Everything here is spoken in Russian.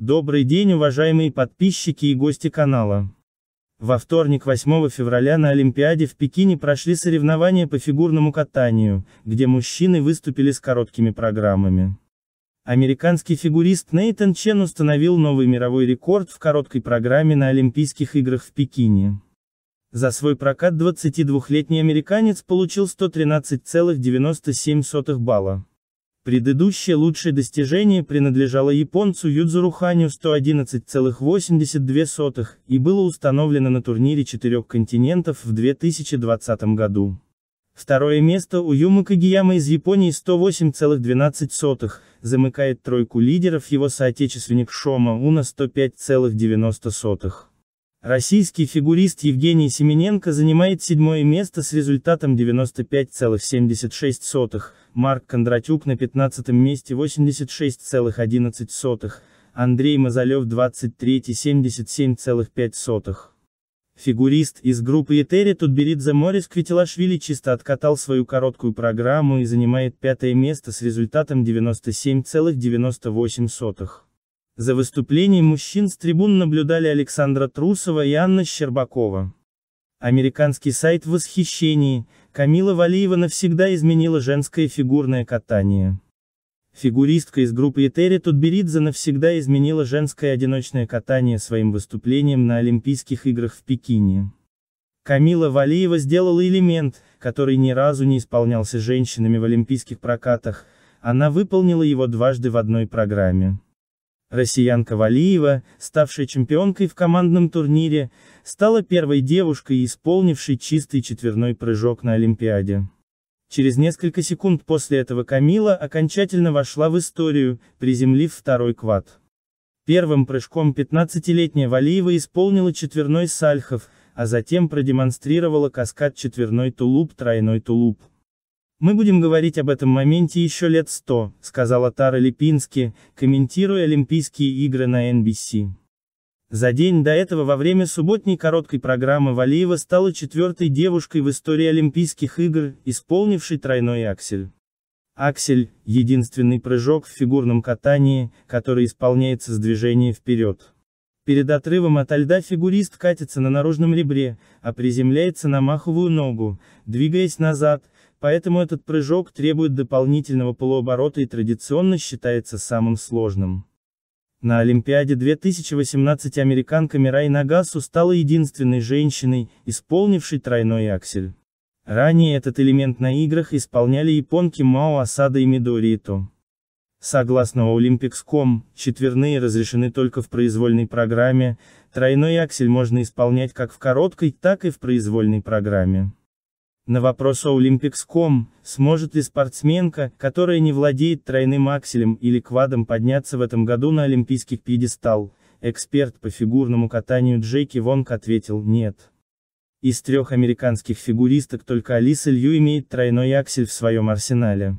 Добрый день, уважаемые подписчики и гости канала. Во вторник 8 февраля на Олимпиаде в Пекине прошли соревнования по фигурному катанию, где мужчины выступили с короткими программами. Американский фигурист Нейтан Чен установил новый мировой рекорд в короткой программе на Олимпийских играх в Пекине. За свой прокат 22-летний американец получил 113,97 балла. Предыдущее лучшее достижение принадлежало японцу Юдзуру Ханю 111,82 и было установлено на турнире четырех континентов в 2020 году. Второе место у Юмы Кагияма из Японии 108,12, замыкает тройку лидеров его соотечественник Шома Уна 105,90. Российский фигурист Евгений Семененко занимает седьмое место с результатом 95,76, Марк Кондратюк на 15 месте 86,11, Андрей Мазалев 23 77,5. Фигурист из группы Этери Тутберидзе Морис Квитилашвили чисто откатал свою короткую программу и занимает пятое место с результатом 97,98. За выступлением мужчин с трибун наблюдали Александра Трусова и Анна Щербакова. Американский сайт в восхищении, Камила Валиева навсегда изменила женское фигурное катание. Фигуристка из группы Этери Тутберидзе навсегда изменила женское одиночное катание своим выступлением на Олимпийских играх в Пекине. Камила Валиева сделала элемент, который ни разу не исполнялся женщинами в олимпийских прокатах, она выполнила его дважды в одной программе. Россиянка Валиева, ставшая чемпионкой в командном турнире, стала первой девушкой, исполнившей чистый четверной прыжок на Олимпиаде. Через несколько секунд после этого Камила окончательно вошла в историю, приземлив второй квад. Первым прыжком 15-летняя Валиева исполнила четверной сальхов, а затем продемонстрировала каскад четверной тулуп-тройной тулуп. Мы будем говорить об этом моменте еще лет сто, сказала Тара Липински, комментируя Олимпийские игры на NBC. За день до этого во время субботней короткой программы Валиева стала четвертой девушкой в истории Олимпийских игр, исполнившей тройной аксель. Аксель – единственный прыжок в фигурном катании, который исполняется с движения вперед. Перед отрывом от льда фигурист катится на наружном ребре, а приземляется на маховую ногу, двигаясь назад, Поэтому этот прыжок требует дополнительного полуоборота и традиционно считается самым сложным. На Олимпиаде 2018 американка Мирай Нагасу стала единственной женщиной, исполнившей тройной аксель. Ранее этот элемент на играх исполняли японки Мао Асада и Мидори Ито. Согласно Olympics.com, четверные разрешены только в произвольной программе, тройной аксель можно исполнять как в короткой, так и в произвольной программе. На вопрос о Olympics.com, сможет ли спортсменка, которая не владеет тройным акселем или квадом подняться в этом году на олимпийских пьедестал, эксперт по фигурному катанию Джеки Вонг ответил «нет». Из трех американских фигуристок только Алиса Лью имеет тройной аксель в своем арсенале.